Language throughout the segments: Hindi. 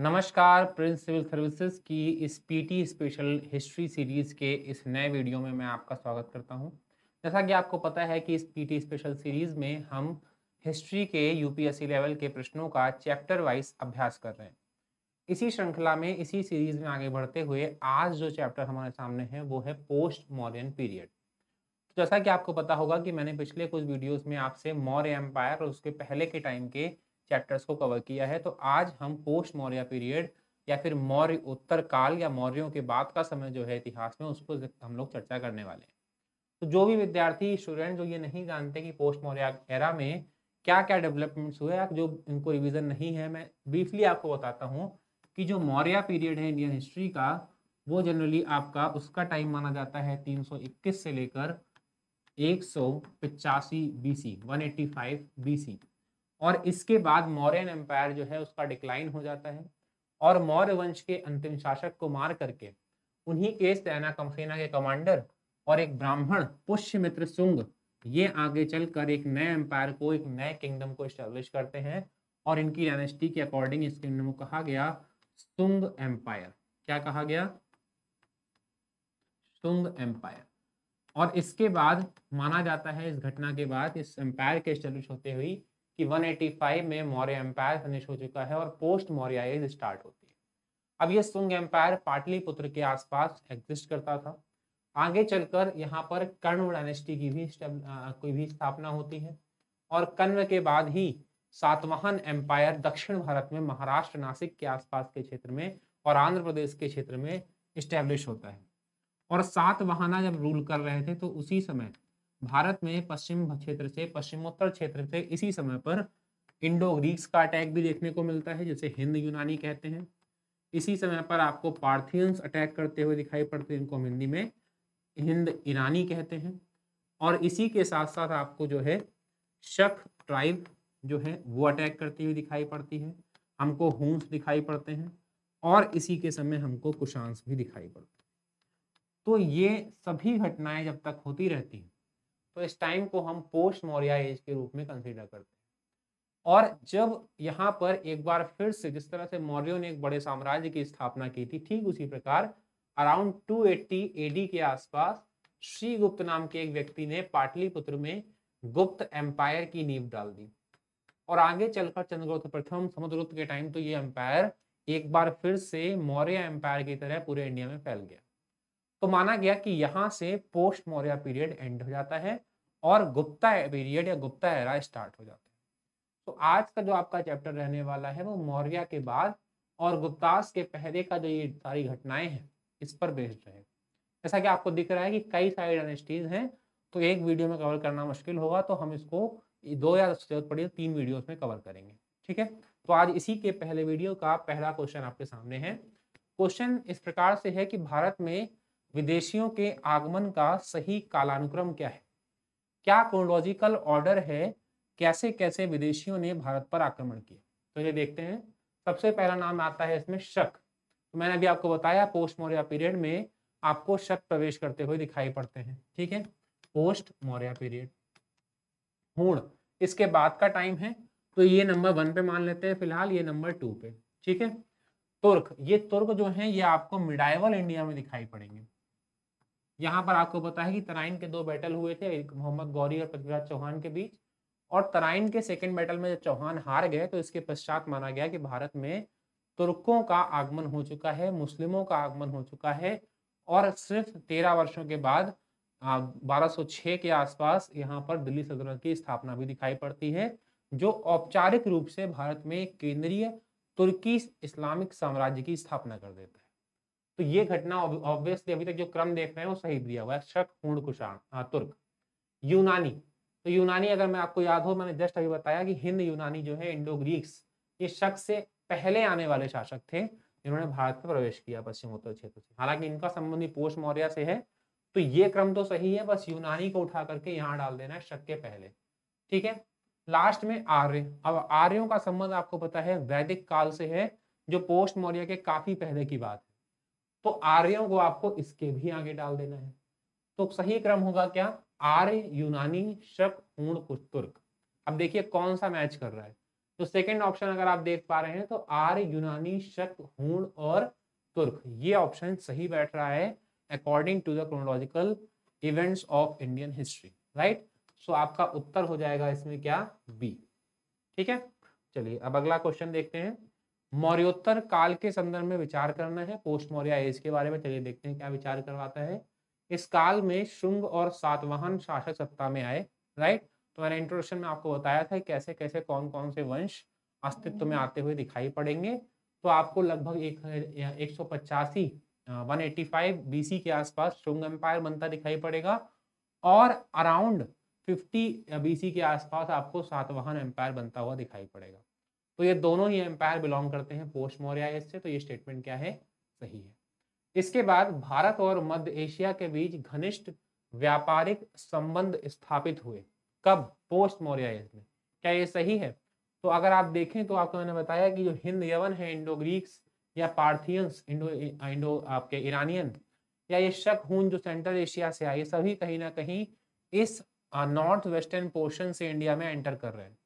नमस्कार प्रिंस सिविल सर्विसेज की इस पीटी स्पेशल हिस्ट्री सीरीज के इस नए वीडियो में मैं आपका स्वागत करता हूं जैसा कि आपको पता है कि इस पीटी स्पेशल सीरीज में हम हिस्ट्री के यूपीएससी लेवल के प्रश्नों का चैप्टर वाइज अभ्यास कर रहे हैं इसी श्रृंखला में इसी सीरीज में आगे बढ़ते हुए आज जो चैप्टर हमारे सामने है वो है पोस्ट मॉरियन पीरियड तो जैसा कि आपको पता होगा कि मैंने पिछले कुछ वीडियोस में आपसे मौर्य एम्पायर और उसके पहले के टाइम के चैप्टर्स को कवर किया है तो आज हम पोस्ट मौर्य पीरियड या फिर मौर्य उत्तर काल या मौर्यों के बाद का समय जो है इतिहास में उसको हम लोग चर्चा करने वाले हैं तो जो भी विद्यार्थी स्टूडेंट जो ये नहीं जानते कि पोस्ट मौर्य एरा में क्या क्या डेवलपमेंट्स हुए जो इनको रिविजन नहीं है मैं ब्रीफली आपको बताता हूँ कि जो मौर्य पीरियड है इंडियन हिस्ट्री का वो जनरली आपका उसका टाइम माना जाता है 321 से लेकर एक सौ पिचासी B C one eighty five B C और इसके बाद मौर्यन एम्पायर जो है उसका डिक्लाइन हो जाता है और मौर्य वंश के अंतिम शासक को मार करके उन्हीं के सेना कमसेना के कमांडर और एक ब्राह्मण पुष्यमित्र सुंग ये आगे चलकर एक नए एम्पायर को एक नए किंगडम को स्टैब्लिश करते हैं और इनकी डायनेस्टी के अकॉर्डिंग इस किंगडम को कहा गया सुंग एम्पायर क्या कहा गया सुंग एम्पायर और इसके बाद माना जाता है इस घटना के बाद इस एम्पायर के स्टैब्लिश होते हुई कि 185 में मौर्य एम्पायर फिनिश हो चुका है और पोस्ट मौर्य एज स्टार्ट होती है अब ये सुंग एम्पायर पाटलिपुत्र के आसपास एग्जिस्ट करता था आगे चलकर यहाँ पर कर्ण डायनेस्टी की भी कोई भी स्थापना होती है और कर्ण के बाद ही सातवाहन एम्पायर दक्षिण भारत में महाराष्ट्र नासिक के आसपास के क्षेत्र में और आंध्र प्रदेश के क्षेत्र में इस्टेब्लिश होता है और सातवाहना जब रूल कर रहे थे तो उसी समय भारत में पश्चिम क्षेत्र से पश्चिमोत्तर क्षेत्र से इसी समय पर इंडो ग्रीक्स का अटैक भी देखने को मिलता है जिसे हिंद यूनानी कहते हैं इसी समय पर आपको पार्थियंस अटैक करते हुए दिखाई पड़ते हैं इनको हिंदी में हिंद ईरानी कहते हैं और इसी के साथ साथ आपको जो है शक ट्राइब जो है वो अटैक करती हुई दिखाई पड़ती है हमको हूंस दिखाई पड़ते हैं और इसी के समय हमको कुशांस भी दिखाई पड़ते हैं तो ये सभी घटनाएं जब तक होती रहती हैं तो इस टाइम को हम पोस्ट मौर्या एज के रूप में कंसिडर करते हैं और जब यहाँ पर एक बार फिर से जिस तरह से मौर्यों ने एक बड़े साम्राज्य की स्थापना की थी ठीक उसी प्रकार अराउंड 280 एडी के आसपास श्री गुप्त नाम के एक व्यक्ति ने पाटलिपुत्र में गुप्त एम्पायर की नींव डाल दी और आगे चलकर चंद्रगुप्त प्रथम समुद्रगुप्त के टाइम तो ये एम्पायर एक बार फिर से मौर्य एम्पायर की तरह पूरे इंडिया में फैल गया तो माना गया कि यहाँ से पोस्ट मौर्य पीरियड एंड हो जाता है और गुप्ता पीरियड या गुप्ता एरा स्टार्ट हो जाता है तो आज का जो आपका चैप्टर रहने वाला है वो मौर्या के बाद और गुप्तास के पहले का जो ये सारी घटनाएं हैं इस पर बेस्ड रहेगा जैसा कि आपको दिख रहा है कि कई सारी डायनेस्टीज हैं तो एक वीडियो में कवर करना मुश्किल होगा तो हम इसको दो या जरूरत पड़ी तो तीन वीडियोस में कवर करेंगे ठीक है तो आज इसी के पहले वीडियो का पहला क्वेश्चन आपके सामने है क्वेश्चन इस प्रकार से है कि भारत में विदेशियों के आगमन का सही कालानुक्रम क्या है क्या क्रोनोलॉजिकल ऑर्डर है कैसे कैसे विदेशियों ने भारत पर आक्रमण किया तो ये देखते हैं सबसे पहला नाम आता है इसमें शक तो मैंने अभी आपको बताया पोस्ट मौर्य पीरियड में आपको शक प्रवेश करते हुए दिखाई पड़ते हैं ठीक है पोस्ट मौर्य पीरियड हूण इसके बाद का टाइम है तो ये नंबर वन पे मान लेते हैं फिलहाल ये नंबर टू पे ठीक है तुर्क ये तुर्क जो है ये आपको मिडाइवल इंडिया में दिखाई पड़ेंगे यहाँ पर आपको पता है कि तराइन के दो बैटल हुए थे एक मोहम्मद गौरी और पृथ्वीराज चौहान के बीच और तराइन के सेकेंड बैटल में जब चौहान हार गए तो इसके पश्चात माना गया कि भारत में तुर्कों का आगमन हो चुका है मुस्लिमों का आगमन हो चुका है और सिर्फ तेरह वर्षों के बाद बारह के आसपास यहाँ पर दिल्ली सल्तनत की स्थापना भी दिखाई पड़ती है जो औपचारिक रूप से भारत में केंद्रीय तुर्की इस्लामिक साम्राज्य की स्थापना कर देता है तो ये घटना ऑब्वियसली अभी तक जो क्रम देख रहे हैं वो सही दिया हुआ है शक पूर्ण कुशाण हाँ, तुर्क यूनानी तो यूनानी अगर मैं आपको याद हो मैंने जस्ट अभी बताया कि हिंद यूनानी जो है इंडो ग्रीक्स ये शक से पहले आने वाले शासक थे जिन्होंने भारत में प्रवेश किया पश्चिमोत्तर क्षेत्र से हालांकि इनका संबंध पोस्ट मौर्य से है तो ये क्रम तो सही है बस यूनानी को उठा करके यहाँ डाल देना है शक के पहले ठीक है लास्ट में आर्य अब आर्यों का संबंध आपको पता है वैदिक काल से है जो पोस्ट मौर्य के काफी पहले की बात तो आर्यों को आपको इसके भी आगे डाल देना है तो सही क्रम होगा क्या आर्य यूनानी शक हूण कुछ तुर्क अब देखिए कौन सा मैच कर रहा है तो सेकंड ऑप्शन अगर आप देख पा रहे हैं तो आर्य यूनानी शक हूण और तुर्क ये ऑप्शन सही बैठ रहा है according to the chronological events of Indian history right so आपका उत्तर हो जाएगा इसमें क्या बी ठीक है चलिए अब अगला क्वेश्चन देखते हैं मौर्योत्तर काल के संदर्भ में विचार करना है पोस्ट मौर्य एज के बारे में चलिए देखते हैं क्या विचार करवाता है इस काल में शुंग और सातवाहन शासक सत्ता में आए राइट तो मैंने इंट्रोडक्शन में आपको बताया था कैसे कैसे कौन कौन से वंश अस्तित्व में आते हुए दिखाई पड़ेंगे तो आपको लगभग एक एक सौ पचासी वन एटी फाइव बी के आसपास शुंग एम्पायर बनता दिखाई पड़ेगा और अराउंड फिफ्टी बी के आसपास आपको सातवाहन एम्पायर बनता हुआ दिखाई पड़ेगा तो ये दोनों ही एम्पायर बिलोंग करते हैं पोस्ट मौर्य एज से तो ये स्टेटमेंट क्या है सही है इसके बाद भारत और मध्य एशिया के बीच घनिष्ठ व्यापारिक संबंध स्थापित हुए कब पोस्ट मौर्य एज में क्या ये सही है तो अगर आप देखें तो आपको मैंने बताया कि जो हिंद यवन है इंडो ग्रीक्स या पार्थियंस इंडो इंडो आपके ईरानियन या ये शक हूं जो सेंट्रल एशिया से आए सभी कहीं ना कहीं इस नॉर्थ वेस्टर्न पोर्शन से इंडिया में एंटर कर रहे हैं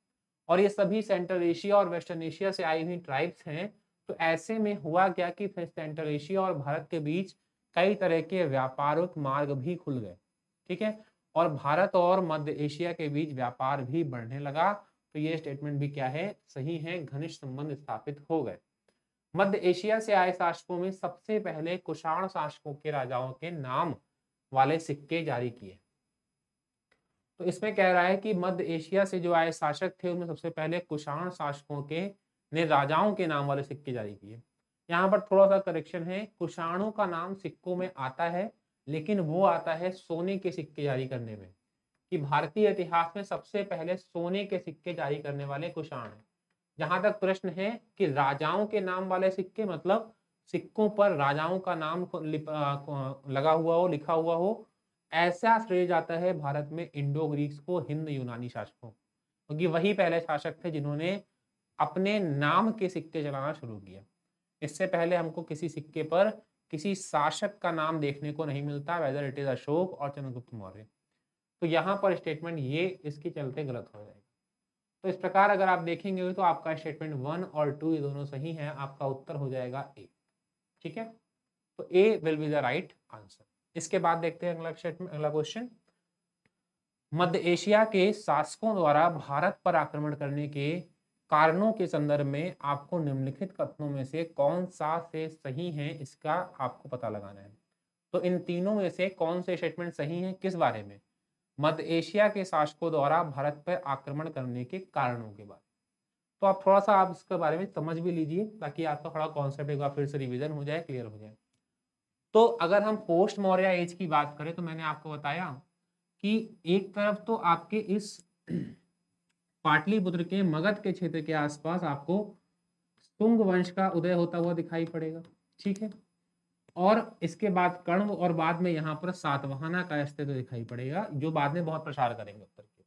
और ये सभी सेंट्रल एशिया और वेस्टर्न एशिया से आई हुई ट्राइब्स हैं तो ऐसे में हुआ क्या कि फिर सेंट्रल एशिया और भारत के बीच कई तरह के व्यापारिक मार्ग भी खुल गए ठीक है और भारत और मध्य एशिया के बीच व्यापार भी बढ़ने लगा तो ये स्टेटमेंट भी क्या है सही है घनिष्ठ संबंध स्थापित हो गए मध्य एशिया से आए शासकों में सबसे पहले कुषाण शासकों के राजाओं के नाम वाले सिक्के जारी किए तो इसमें कह रहा है कि मध्य एशिया से जो आए शासक थे उनमें सबसे पहले कुषाण शासकों के ने राजाओं के नाम वाले सिक्के जारी किए यहाँ पर थोड़ा सा करेक्शन है कुषाणों का नाम सिक्कों में आता है लेकिन वो आता है सोने के सिक्के जारी करने में कि भारतीय इतिहास में सबसे पहले सोने के सिक्के जारी करने वाले कुषाण हैं जहाँ तक प्रश्न है कि राजाओं के नाम वाले सिक्के मतलब सिक्कों पर राजाओं का नाम लगा हुआ हो लिखा हुआ हो ऐसा श्रेय जाता है भारत में इंडो ग्रीक्स को हिंद यूनानी शासकों क्योंकि वही पहले शासक थे जिन्होंने अपने नाम के सिक्के चलाना शुरू किया इससे पहले हमको किसी सिक्के पर किसी शासक का नाम देखने को नहीं मिलता वेदर इट इज अशोक और चंद्रगुप्त मौर्य तो यहाँ पर स्टेटमेंट ये इसके चलते गलत हो जाएगा तो इस प्रकार अगर आप देखेंगे तो आपका स्टेटमेंट वन और टू ये दोनों सही है आपका उत्तर हो जाएगा ए ठीक है तो A will be the right answer इसके बाद देखते हैं अगला क्षेत्र अगला क्वेश्चन मध्य एशिया के शासकों द्वारा भारत पर आक्रमण करने के कारणों के संदर्भ में आपको निम्नलिखित कथनों में से कौन सा से सही है इसका आपको पता लगाना है तो इन तीनों में से कौन से स्टेटमेंट सही हैं किस बारे में मध्य एशिया के शासकों द्वारा भारत पर आक्रमण करने के कारणों के बारे तो आप थोड़ा सा आप इसके बारे में समझ भी लीजिए ताकि आपका थोड़ा कॉन्सेप्ट एक बार फिर से रिविजन हो जाए क्लियर हो जाए तो अगर हम पोस्ट मौर्य एज की बात करें तो मैंने आपको बताया कि एक तरफ तो आपके इस पाटलिपुत्र के मगध के क्षेत्र के आसपास आपको तुंग वंश का उदय होता हुआ दिखाई पड़ेगा ठीक है और इसके बाद कण्व और बाद में यहाँ पर सातवाहना का अस्तित्व दिखाई पड़ेगा जो बाद में बहुत प्रसार करेंगे उत्तर के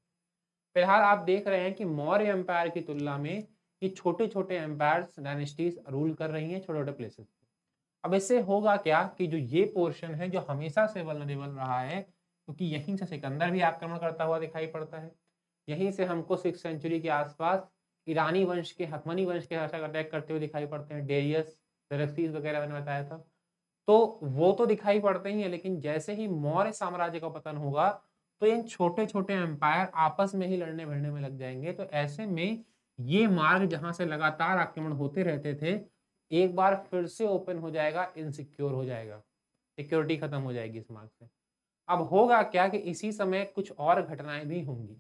फिलहाल आप देख रहे हैं कि मौर्य एम्पायर की तुलना में ये छोटे छोटे एम्पायर डायनेस्टीज रूल कर रही हैं छोटे छोटे प्लेसेस अब इससे होगा क्या कि जो ये पोर्शन है जो हमेशा से वलनरेबल रहा है क्योंकि तो यहीं से सिकंदर भी आक्रमण करता हुआ दिखाई पड़ता है यहीं से हमको सिक्स सेंचुरी के आसपास ईरानी वंश के हकमनी वंश के हर्षक अटैक करते हुए दिखाई पड़ते हैं डेरियस दरख्तीस वगैरह मैंने बताया था तो वो तो दिखाई पड़ते ही है लेकिन जैसे ही मौर्य साम्राज्य का पतन होगा तो इन छोटे छोटे एम्पायर आपस में ही लड़ने भिड़ने में लग जाएंगे तो ऐसे में ये मार्ग जहाँ से लगातार आक्रमण होते रहते थे एक बार फिर से ओपन हो जाएगा इनसिक्योर हो जाएगा सिक्योरिटी खत्म हो जाएगी इस मार्ग से अब होगा क्या कि इसी समय कुछ और घटनाएं भी होंगी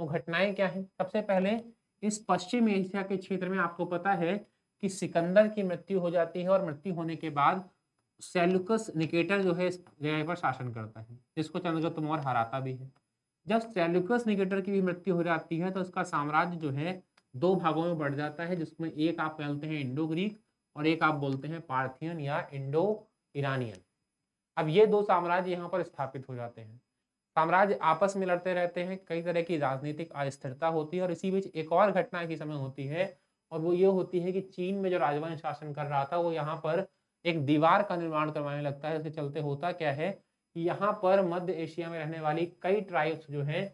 वो तो घटनाएं क्या है सबसे पहले इस पश्चिम एशिया के क्षेत्र में आपको पता है कि सिकंदर की मृत्यु हो जाती है और मृत्यु होने के बाद सेलुकस निकेटर जो है इस जगह पर शासन करता है जिसको चंद्रगुप्त मौर्य हराता भी है जब सेलुकस निकेटर की भी मृत्यु हो जाती है तो उसका साम्राज्य जो है दो भागों में बढ़ जाता है जिसमें एक आप कहते हैं इंडो ग्रीक और एक आप बोलते हैं पार्थियन या इंडो ईरानियन अब ये दो साम्राज्य यहाँ पर स्थापित हो जाते हैं साम्राज्य आपस में लड़ते रहते हैं कई तरह की राजनीतिक अस्थिरता होती है और इसी बीच एक और घटना की समय होती है और वो ये होती है कि चीन में जो राजवंश शासन कर रहा था वो यहाँ पर एक दीवार का निर्माण करवाने लगता है इसके चलते होता क्या है कि यहाँ पर मध्य एशिया में रहने वाली कई ट्राइब्स जो हैं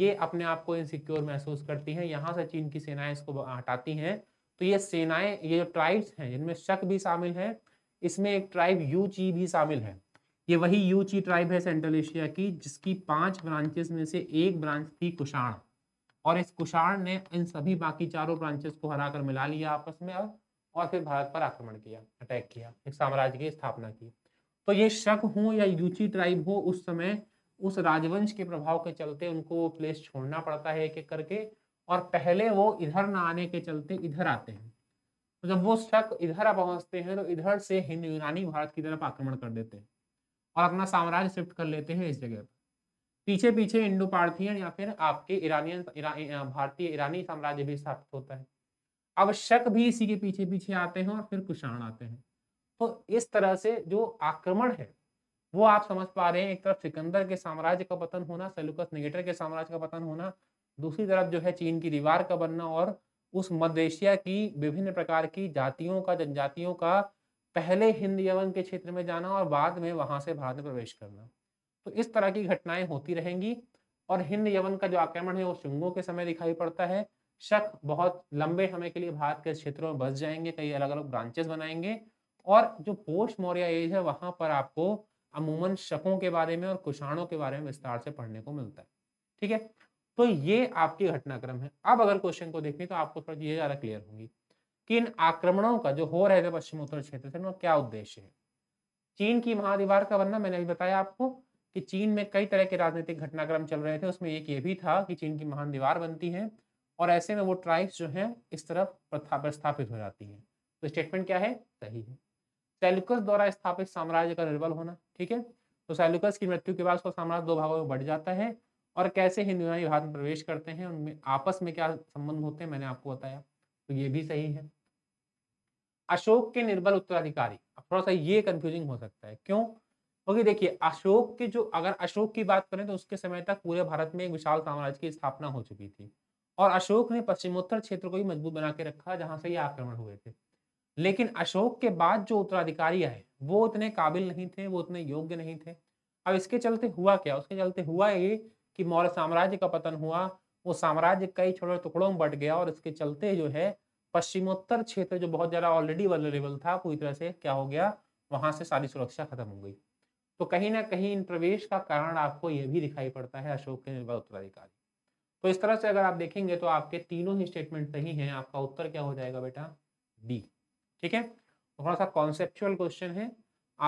ये अपने आप को इनसिक्योर महसूस करती हैं यहाँ से चीन की सेनाएं इसको हटाती हैं तो ये सेनाएं ये जो ट्राइब्स हैं जिनमें शक भी शामिल है इसमें एक ट्राइब यू भी शामिल है ये वही यू ट्राइब है सेंट्रल एशिया की जिसकी पांच ब्रांचेस में से एक ब्रांच थी कुषाण और इस कुषाण ने इन सभी बाकी चारों ब्रांचेस को हराकर मिला लिया आपस में अब और फिर भारत पर आक्रमण किया अटैक किया एक साम्राज्य की स्थापना की तो ये शक हो या यूची ट्राइब हो उस समय उस राजवंश के प्रभाव के चलते उनको प्लेस छोड़ना पड़ता है एक एक करके और पहले वो इधर ना आने के चलते इधर आते हैं तो जब वो शक इधर पहुंचते हैं तो इधर से हिंद यूनानी भारत की तरफ आक्रमण कर देते हैं और अपना साम्राज्य शिफ्ट कर लेते हैं इस जगह पर पीछे पीछे इंडो पार्थियन या फिर आपके ईरानियन इरा, भारतीय ईरानी साम्राज्य भी स्थापित होता है अब शक भी इसी के पीछे पीछे आते हैं और फिर कुषाण आते हैं तो इस तरह से जो आक्रमण है वो आप समझ पा रहे हैं एक तरफ सिकंदर के साम्राज्य का पतन होना सेलुकस निगेटर के साम्राज्य का पतन होना दूसरी तरफ जो है चीन की दीवार का बनना और उस मध्य एशिया की विभिन्न प्रकार की जातियों का जनजातियों का पहले हिंद यवन के क्षेत्र में जाना और बाद में वहां से भारत में प्रवेश करना तो इस तरह की घटनाएं होती रहेंगी और हिंद यवन का जो आक्रमण है वो शुंगों के समय दिखाई पड़ता है शक बहुत लंबे समय के लिए भारत के क्षेत्रों में बस जाएंगे कई अलग अलग ब्रांचेस बनाएंगे और जो पोस्ट मौर्य एज है वहां पर आपको अमूमन शकों के बारे में और कुषाणों के बारे में विस्तार से पढ़ने को मिलता है ठीक है तो ये आपकी घटनाक्रम है अब अगर क्वेश्चन को देखें तो आपको थोड़ा ये ज्यादा क्लियर होंगी कि इन आक्रमणों का जो हो रहे थे पश्चिम उत्तर क्षेत्र से उनका क्या उद्देश्य है चीन की महादीवार का बनना मैंने अभी बताया आपको कि चीन में कई तरह के राजनीतिक घटनाक्रम चल रहे थे उसमें एक ये भी था कि चीन की महान दीवार बनती है और ऐसे में वो ट्राइब्स जो हैं इस तरफ प्रस्थापित हो जाती हैं तो स्टेटमेंट क्या है सही है सैलुकस द्वारा स्थापित साम्राज्य का निर्बल होना ठीक है तो सैलुकस की मृत्यु के बाद उसका साम्राज्य दो भागों में बढ़ जाता है और कैसे हिंदू यूनानी भारत में प्रवेश करते हैं उनमें आपस में क्या संबंध होते हैं मैंने आपको बताया तो ये भी सही है अशोक के निर्बल उत्तराधिकारी अब थोड़ा सा ये कंफ्यूजिंग हो सकता है क्यों क्योंकि देखिए अशोक के जो अगर अशोक की बात करें तो उसके समय तक पूरे भारत में एक विशाल साम्राज्य की स्थापना हो चुकी थी और अशोक ने पश्चिमोत्तर क्षेत्र को भी मजबूत बना के रखा जहां से ये आक्रमण हुए थे लेकिन अशोक के बाद जो उत्तराधिकारी आए वो उतने काबिल नहीं थे वो उतने योग्य नहीं थे अब इसके चलते हुआ क्या उसके चलते हुआ ये कि मौर्य साम्राज्य का पतन हुआ वो साम्राज्य कई छोटे टुकड़ों में बट गया और इसके चलते जो है पश्चिमोत्तर क्षेत्र जो बहुत ज्यादा ऑलरेडी वनरेबल था पूरी तरह से क्या हो गया वहां से सारी सुरक्षा खत्म हो गई तो कहीं ना कहीं इन प्रवेश का कारण आपको यह भी दिखाई पड़ता है अशोक के निर्भर उत्तराधिकारी तो इस तरह से अगर आप देखेंगे तो आपके तीनों ही स्टेटमेंट सही हैं आपका उत्तर क्या हो जाएगा बेटा डी ठीक है तो थोड़ा सा कॉन्सेप्चुअल क्वेश्चन है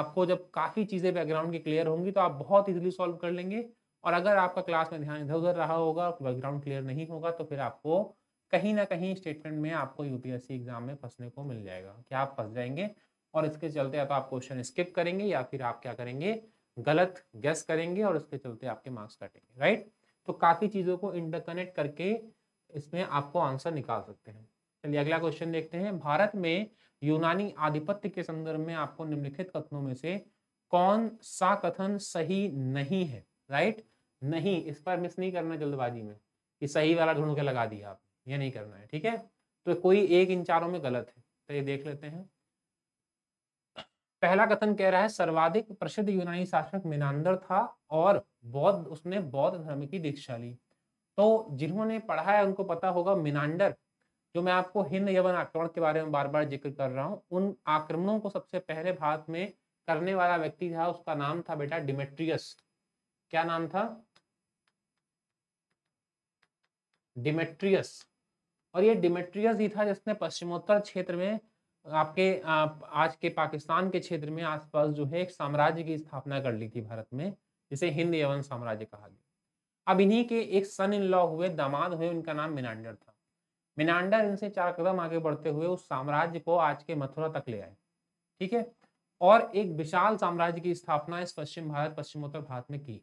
आपको जब काफ़ी चीज़ें बैकग्राउंड की क्लियर होंगी तो आप बहुत इजिली सॉल्व कर लेंगे और अगर आपका क्लास में ध्यान इधर उधर रहा होगा बैकग्राउंड क्लियर नहीं होगा तो फिर आपको कहीं ना कहीं स्टेटमेंट में आपको यूपीएससी एग्जाम में फंसने को मिल जाएगा कि आप फंस जाएंगे और इसके चलते आप, आप क्वेश्चन स्किप करेंगे या फिर आप क्या करेंगे गलत गैस करेंगे और इसके चलते आपके मार्क्स कटेंगे राइट तो काफ़ी चीज़ों को इंटरकनेक्ट करके इसमें आपको आंसर निकाल सकते हैं चलिए अगला क्वेश्चन देखते हैं भारत में यूनानी आधिपत्य के संदर्भ में आपको निम्नलिखित कथनों में से कौन सा कथन सही नहीं है राइट नहीं इस पर मिस नहीं करना जल्दबाजी में कि सही वाला ढूंढ के लगा दिया आप ये नहीं करना है ठीक है तो कोई एक इन चारों में गलत है तो ये देख लेते हैं पहला कथन कह रहा है सर्वाधिक प्रसिद्ध यूनानी शासक मीनांदर था और बौद्ध उसने बौद्ध धर्म की दीक्षा ली तो जिन्होंने पढ़ा है उनको पता होगा मीनांडर जो मैं आपको हिंद यवन आक्रमण के बारे में बार बार जिक्र कर रहा हूँ उन आक्रमणों को सबसे पहले भारत में करने वाला व्यक्ति था उसका नाम था बेटा डिमेट्रियस क्या नाम था डिमेट्रियस और ये डिमेट्रियस ही था जिसने पश्चिमोत्तर क्षेत्र में आपके आप, आज के पाकिस्तान के क्षेत्र में आसपास जो है एक साम्राज्य की स्थापना कर ली थी भारत में जिसे हिंद यवन साम्राज्य कहा गया अब इन्हीं के एक सन इन लॉ हुए दामाद हुए उनका नाम मिनांडर था मिनांडर इनसे चार कदम आगे बढ़ते हुए उस साम्राज्य को आज के मथुरा तक ले आए ठीक है और एक विशाल साम्राज्य की स्थापना इस पश्चिम भारत पश्चिमोत्तर भारत में की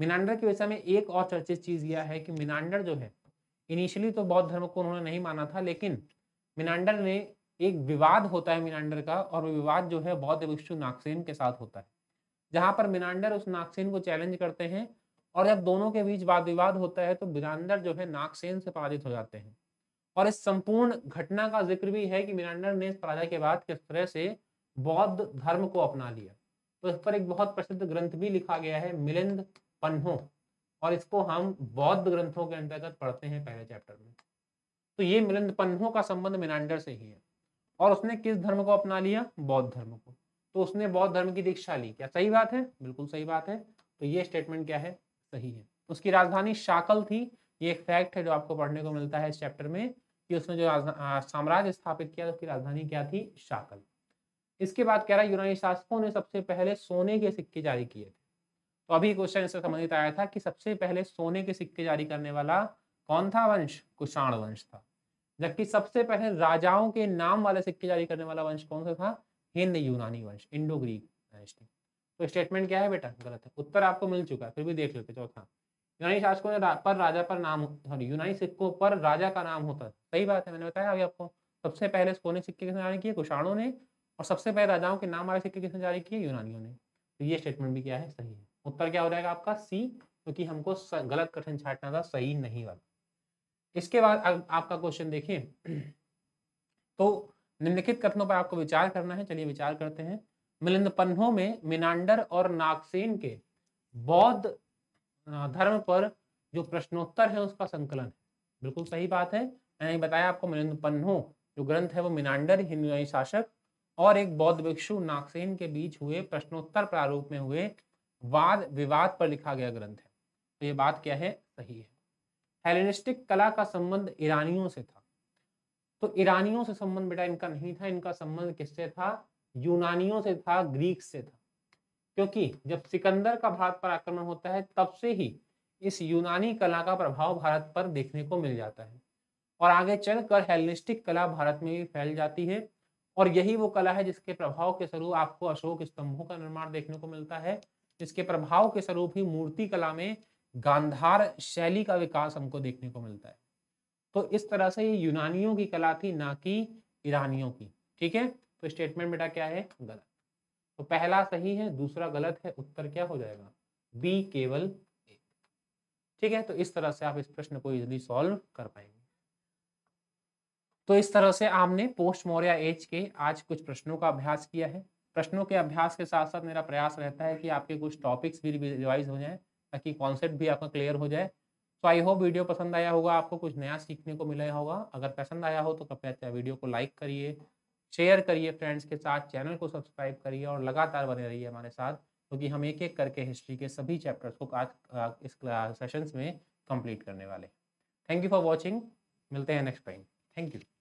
मिनांडर की वजह में एक और चर्चित चीज यह है कि मिनांडर जो है इनिशियली तो बौद्ध धर्म को उन्होंने नहीं माना था लेकिन मिनांडर ने एक विवाद होता है मिनांडर का और वो विवाद जो है बौद्ध भिक्षु नागसेन के साथ होता है जहाँ पर मिनांडर उस नागसेन को चैलेंज करते हैं और जब दोनों के बीच वाद विवाद होता है तो मिनांडर जो है नागसेन से पराजित हो जाते हैं और इस संपूर्ण घटना का जिक्र भी है कि मिनांडर ने इस पराजय के बाद किस तरह से बौद्ध धर्म को अपना लिया तो इस पर एक बहुत प्रसिद्ध ग्रंथ भी लिखा गया है मिलिंद पन्हों और इसको हम बौद्ध ग्रंथों के अंतर्गत पढ़ते हैं पहले चैप्टर में तो ये मिलनपन्हों का संबंध मिनांडर से ही है और उसने किस धर्म को अपना लिया बौद्ध धर्म को तो उसने बौद्ध धर्म की दीक्षा ली क्या सही बात है बिल्कुल सही बात है तो ये स्टेटमेंट क्या है सही है उसकी राजधानी शाकल थी ये एक फैक्ट है जो आपको पढ़ने को मिलता है इस चैप्टर में कि उसने जो साम्राज्य स्थापित किया तो उसकी राजधानी क्या थी शाकल इसके बाद कह रहा है यूनानी शासकों ने सबसे पहले सोने के सिक्के जारी किए थे तो अभी क्वेश्चन इससे संबंधित आया था कि सबसे पहले सोने के सिक्के जारी करने वाला कौन था वंश कुषाण वंश था जबकि सबसे पहले राजाओं के नाम वाले सिक्के जारी करने वाला वंश कौन सा था हिंद यूनानी वंश इंडो ग्रीक तो स्टेटमेंट क्या है बेटा गलत है उत्तर आपको मिल चुका है फिर भी देख लेते चौथा यूनानी शासकों ने रा, पर राजा पर नाम सॉरी यूनानी सिक्कों पर राजा का नाम होता सही बात है मैंने बताया अभी आपको सबसे पहले सोने सिक्के किसने जारी किए कुषाणों ने और सबसे पहले राजाओं के नाम वाले सिक्के किसने जारी किए यूनानियों ने तो ये स्टेटमेंट भी क्या है सही है उत्तर क्या हो जाएगा आपका सी क्योंकि हमको गलत कठिन छाटना था सही नहीं वाला इसके बाद आपका क्वेश्चन देखिए तो निम्नलिखित कथनों पर आपको विचार करना है चलिए विचार करते हैं मिलिंद पन्नों में मिनांडर और नागसेन के बौद्ध धर्म पर जो प्रश्नोत्तर है उसका संकलन है बिल्कुल सही बात है मैंने बताया आपको मिलिंद पन्नों जो ग्रंथ है वो मिनांडर हिंदुआई शासक और एक बौद्ध भिक्षु नागसेन के बीच हुए प्रश्नोत्तर प्रारूप में हुए वाद विवाद पर लिखा गया ग्रंथ है तो ये बात क्या है सही है हेलेनिस्टिक कला का संबंध ईरानियों से था तो ईरानियों से संबंध बेटा इनका नहीं था इनका संबंध किससे था यूनानियों से था ग्रीक से था क्योंकि जब सिकंदर का भारत पर आक्रमण होता है तब से ही इस यूनानी कला का प्रभाव भारत पर देखने को मिल जाता है और आगे चलकर हेलनिस्टिक कला भारत में भी फैल जाती है और यही वो कला है जिसके प्रभाव के स्वरूप आपको अशोक स्तंभों का निर्माण देखने को मिलता है जिसके प्रभाव के स्वरूप ही मूर्ति कला में गांधार शैली का विकास हमको देखने को मिलता है तो इस तरह से ये यूनानियों की कला थी ना कि ईरानियों की ठीक है तो स्टेटमेंट बेटा क्या है गलत तो पहला सही है दूसरा गलत है उत्तर क्या हो जाएगा बी केवल ए ठीक है तो इस तरह से आप इस प्रश्न को इजिली सॉल्व कर पाएंगे तो इस तरह से आपने पोस्ट मौर्य एज के आज कुछ प्रश्नों का अभ्यास किया है प्रश्नों के अभ्यास के साथ साथ मेरा प्रयास रहता है कि आपके कुछ टॉपिक्स भी रिवाइज हो जाए ताकि कॉन्सेप्ट भी आपका क्लियर हो जाए तो आई होप वीडियो पसंद आया होगा आपको कुछ नया सीखने को मिला होगा अगर पसंद आया हो तो कृपया वीडियो अच्छा को लाइक करिए शेयर करिए फ्रेंड्स के साथ चैनल को सब्सक्राइब करिए और लगातार बने रहिए हमारे साथ क्योंकि तो हम एक एक करके हिस्ट्री के सभी चैप्टर्स को आज इस सेशंस में कंप्लीट करने वाले थैंक यू फॉर वॉचिंग मिलते हैं नेक्स्ट टाइम थैंक यू